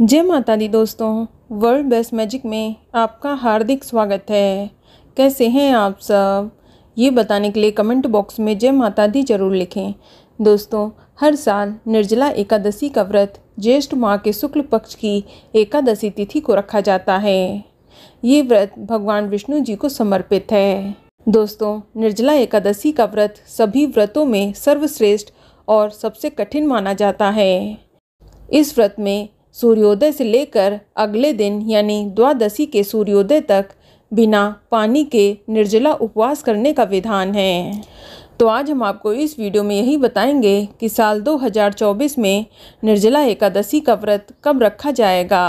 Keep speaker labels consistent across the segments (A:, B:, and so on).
A: जय माता दी दोस्तों वर्ल्ड बेस्ट मैजिक में आपका हार्दिक स्वागत है कैसे हैं आप सब ये बताने के लिए कमेंट बॉक्स में जय माता दी जरूर लिखें दोस्तों हर साल निर्जला एकादशी का व्रत ज्येष्ठ माह के शुक्ल पक्ष की एकादशी तिथि को रखा जाता है ये व्रत भगवान विष्णु जी को समर्पित है दोस्तों निर्जला एकादशी का व्रत सभी व्रतों में सर्वश्रेष्ठ और सबसे कठिन माना जाता है इस व्रत में सूर्योदय से लेकर अगले दिन यानी द्वादशी के सूर्योदय तक बिना पानी के निर्जला उपवास करने का विधान है तो आज हम आपको इस वीडियो में यही बताएंगे कि साल 2024 में निर्जला एकादशी का व्रत कब रखा जाएगा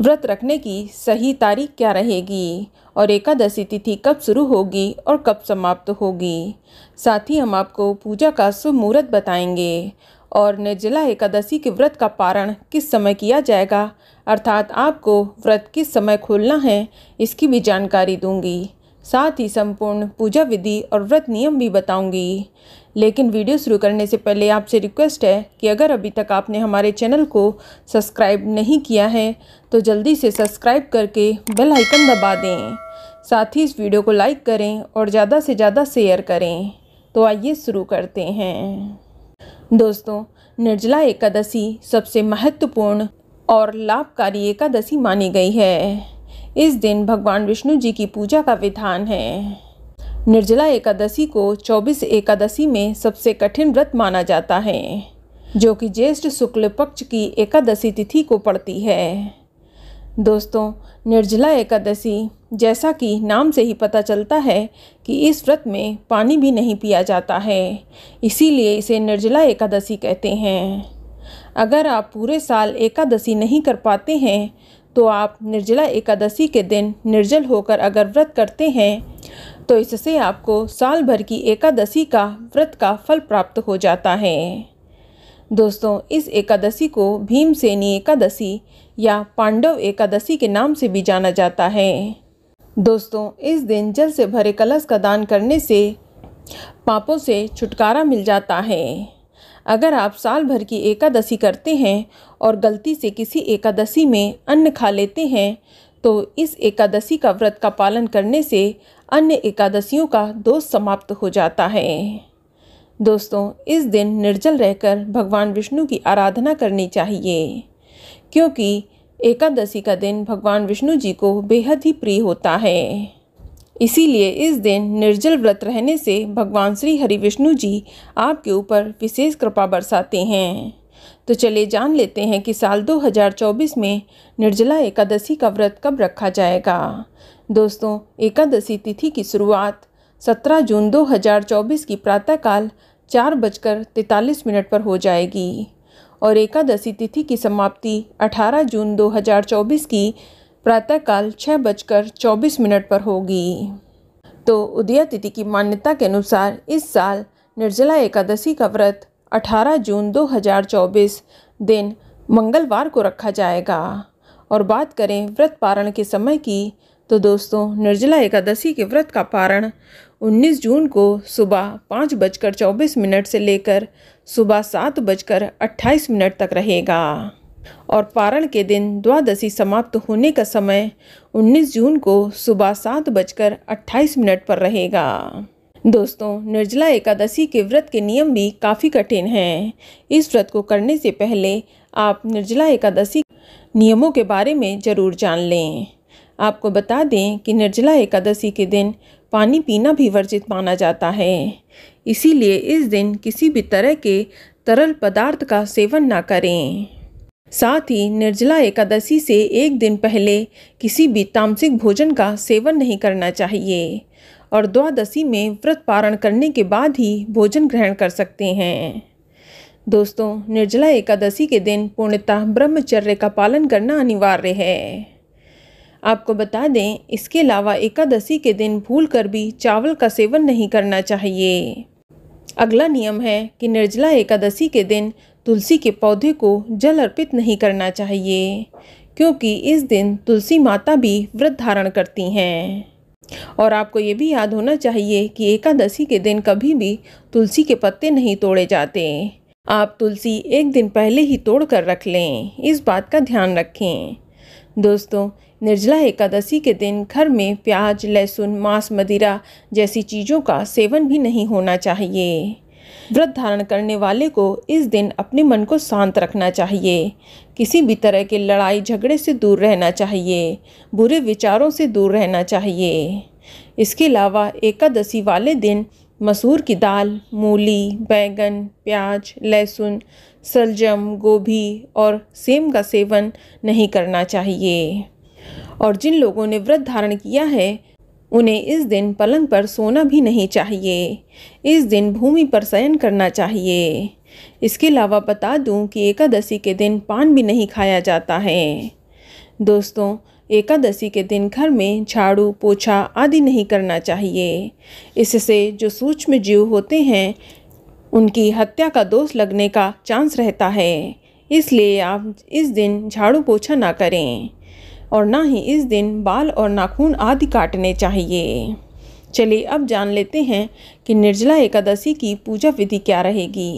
A: व्रत रखने की सही तारीख क्या रहेगी और एकादशी तिथि कब शुरू होगी और कब समाप्त होगी साथ ही हम आपको पूजा का शुभ मुहूर्त बताएंगे और निर्जला एकादशी के व्रत का पारण किस समय किया जाएगा अर्थात आपको व्रत किस समय खोलना है इसकी भी जानकारी दूंगी साथ ही संपूर्ण पूजा विधि और व्रत नियम भी बताऊंगी लेकिन वीडियो शुरू करने से पहले आपसे रिक्वेस्ट है कि अगर अभी तक आपने हमारे चैनल को सब्सक्राइब नहीं किया है तो जल्दी से सब्सक्राइब करके बेल आइकन दबा दें साथ ही इस वीडियो को लाइक करें और ज़्यादा से ज़्यादा शेयर करें तो आइए शुरू करते हैं दोस्तों निर्जला एकादशी सबसे महत्वपूर्ण और लाभकारी एकादशी मानी गई है इस दिन भगवान विष्णु जी की पूजा का विधान है निर्जला एकादशी को 24 एकादशी में सबसे कठिन व्रत माना जाता है जो कि ज्येष्ठ शुक्ल पक्ष की एकादशी तिथि को पड़ती है दोस्तों निर्जला एकादशी जैसा कि नाम से ही पता चलता है कि इस व्रत में पानी भी नहीं पिया जाता है इसीलिए इसे निर्जला एकादशी कहते हैं अगर आप पूरे साल एकादशी नहीं कर पाते हैं तो आप निर्जला एकादशी के दिन निर्जल होकर अगर व्रत करते हैं तो इससे आपको साल भर की एकादशी का व्रत का फल प्राप्त हो जाता है दोस्तों इस एकादशी को भीमसेनी एकादशी या पांडव एकादशी के नाम से भी जाना जाता है दोस्तों इस दिन जल से भरे कलश का दान करने से पापों से छुटकारा मिल जाता है अगर आप साल भर की एकादशी करते हैं और गलती से किसी एकादशी में अन्न खा लेते हैं तो इस एकादशी का व्रत का पालन करने से अन्य एकादशियों का दोष समाप्त हो जाता है दोस्तों इस दिन निर्जल रहकर भगवान विष्णु की आराधना करनी चाहिए क्योंकि एकादशी का दिन भगवान विष्णु जी को बेहद ही प्रिय होता है इसीलिए इस दिन निर्जल व्रत रहने से भगवान श्री हरि विष्णु जी आपके ऊपर विशेष कृपा बरसाते हैं तो चलिए जान लेते हैं कि साल 2024 में निर्जला एकादशी का व्रत कब रखा जाएगा दोस्तों एकादशी तिथि की शुरुआत 17 जून 2024 की प्रातःकाल चार बजकर तैंतालीस मिनट पर हो जाएगी और एकादशी तिथि की समाप्ति 18 जून 2024 की प्रातःकाल छः बजकर चौबीस मिनट पर होगी तो उदया तिथि की मान्यता के अनुसार इस साल निर्जला एकादशी का व्रत 18 जून 2024 दिन मंगलवार को रखा जाएगा और बात करें व्रत पारण के समय की तो दोस्तों निर्जला एकादशी के व्रत का पारण 19 जून को सुबह पाँच बजकर चौबीस मिनट से लेकर सुबह सात बजकर अट्ठाईस मिनट तक रहेगा और पारण के दिन द्वादशी समाप्त होने का समय 19 जून को सुबह सात बजकर अट्ठाईस मिनट पर रहेगा दोस्तों निर्जला एकादशी के व्रत के नियम भी काफ़ी कठिन हैं इस व्रत को करने से पहले आप निर्जला एकादशी नियमों के बारे में ज़रूर जान लें आपको बता दें कि निर्जला एकादशी के दिन पानी पीना भी वर्जित माना जाता है इसीलिए इस दिन किसी भी तरह के तरल पदार्थ का सेवन ना करें साथ ही निर्जला एकादशी से एक दिन पहले किसी भी तामसिक भोजन का सेवन नहीं करना चाहिए और द्वादशी में व्रत पारण करने के बाद ही भोजन ग्रहण कर सकते हैं दोस्तों निर्जला एकादशी के दिन पूर्णतः ब्रह्मचर्य का पालन करना अनिवार्य है आपको बता दें इसके अलावा एकादशी के दिन भूल कर भी चावल का सेवन नहीं करना चाहिए अगला नियम है कि निर्जला एकादशी के दिन तुलसी के पौधे को जल अर्पित नहीं करना चाहिए क्योंकि इस दिन तुलसी माता भी व्रत धारण करती हैं और आपको ये भी याद होना चाहिए कि एकादशी के दिन कभी भी तुलसी के पत्ते नहीं तोड़े जाते आप तुलसी एक दिन पहले ही तोड़ कर रख लें इस बात का ध्यान रखें दोस्तों निर्जला एकादशी के दिन घर में प्याज लहसुन मांस मदिरा जैसी चीज़ों का सेवन भी नहीं होना चाहिए व्रत धारण करने वाले को इस दिन अपने मन को शांत रखना चाहिए किसी भी तरह के लड़ाई झगड़े से दूर रहना चाहिए बुरे विचारों से दूर रहना चाहिए इसके अलावा एकादशी वाले दिन मसूर की दाल मूली बैंगन प्याज लहसुन सलजम गोभी और सेम का सेवन नहीं करना चाहिए और जिन लोगों ने व्रत धारण किया है उन्हें इस दिन पलंग पर सोना भी नहीं चाहिए इस दिन भूमि पर शयन करना चाहिए इसके अलावा बता दूं कि एकादशी के दिन पान भी नहीं खाया जाता है दोस्तों एकादशी के दिन घर में झाड़ू पोछा आदि नहीं करना चाहिए इससे जो सूक्ष्म जीव होते हैं उनकी हत्या का दोष लगने का चांस रहता है इसलिए आप इस दिन झाड़ू पोछा ना करें और ना ही इस दिन बाल और नाखून आदि काटने चाहिए चलिए अब जान लेते हैं कि निर्जला एकादशी की पूजा विधि क्या रहेगी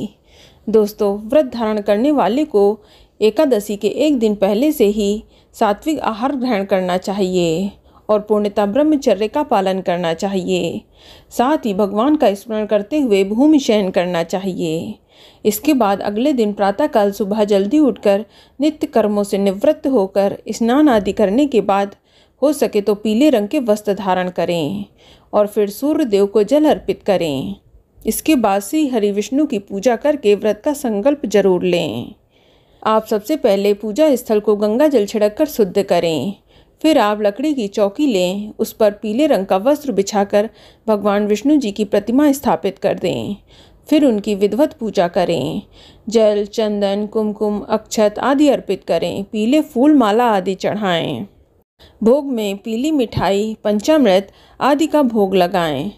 A: दोस्तों व्रत धारण करने वाले को एकादशी के एक दिन पहले से ही सात्विक आहार ग्रहण करना चाहिए और पूर्णता ब्रह्मचर्य का पालन करना चाहिए साथ ही भगवान का स्मरण करते हुए भूमि शयन करना चाहिए इसके बाद अगले दिन प्रातःकाल सुबह जल्दी उठकर नित्य कर्मों से निवृत्त होकर स्नान आदि करने के बाद हो सके तो पीले रंग के वस्त्र धारण करें और फिर सूर्य देव को जल अर्पित करें इसके बाद श्री हरि विष्णु की पूजा करके व्रत का संकल्प जरूर लें आप सबसे पहले पूजा स्थल को गंगा जल छिड़क कर शुद्ध करें फिर आप लकड़ी की चौकी लें उस पर पीले रंग का वस्त्र बिछाकर भगवान विष्णु जी की प्रतिमा स्थापित कर दें फिर उनकी विधवत पूजा करें जल चंदन कुमकुम अक्षत आदि अर्पित करें पीले फूल माला आदि चढ़ाएं भोग में पीली मिठाई पंचामृत आदि का भोग लगाएं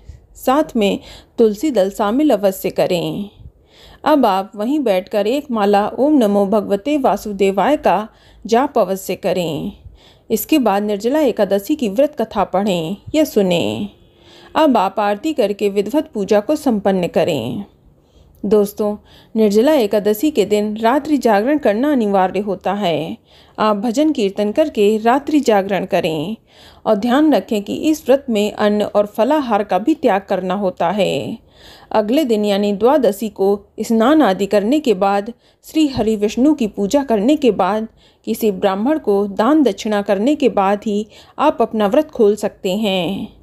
A: साथ में तुलसी दल शामिल अवश्य करें अब आप वहीं बैठकर एक माला ओम नमो भगवते वासुदेवाय का जाप अवश्य करें इसके बाद निर्जला एकादशी की व्रत कथा पढ़ें या सुनें अब आप आरती करके विधवत पूजा को संपन्न करें दोस्तों निर्जला एकादशी के दिन रात्रि जागरण करना अनिवार्य होता है आप भजन कीर्तन करके रात्रि जागरण करें और ध्यान रखें कि इस व्रत में अन्न और फलाहार का भी त्याग करना होता है अगले दिन यानी द्वादशी को स्नान आदि करने के बाद श्री हरि विष्णु की पूजा करने के बाद किसी ब्राह्मण को दान दक्षिणा करने के बाद ही आप अपना व्रत खोल सकते हैं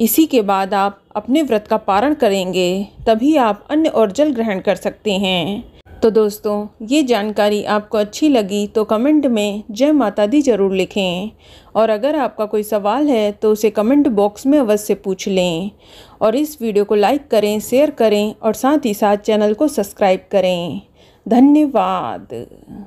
A: इसी के बाद आप अपने व्रत का पारण करेंगे तभी आप अन्य और जल ग्रहण कर सकते हैं तो दोस्तों ये जानकारी आपको अच्छी लगी तो कमेंट में जय माता दी ज़रूर लिखें और अगर आपका कोई सवाल है तो उसे कमेंट बॉक्स में अवश्य पूछ लें और इस वीडियो को लाइक करें शेयर करें और साथ ही साथ चैनल को सब्सक्राइब करें धन्यवाद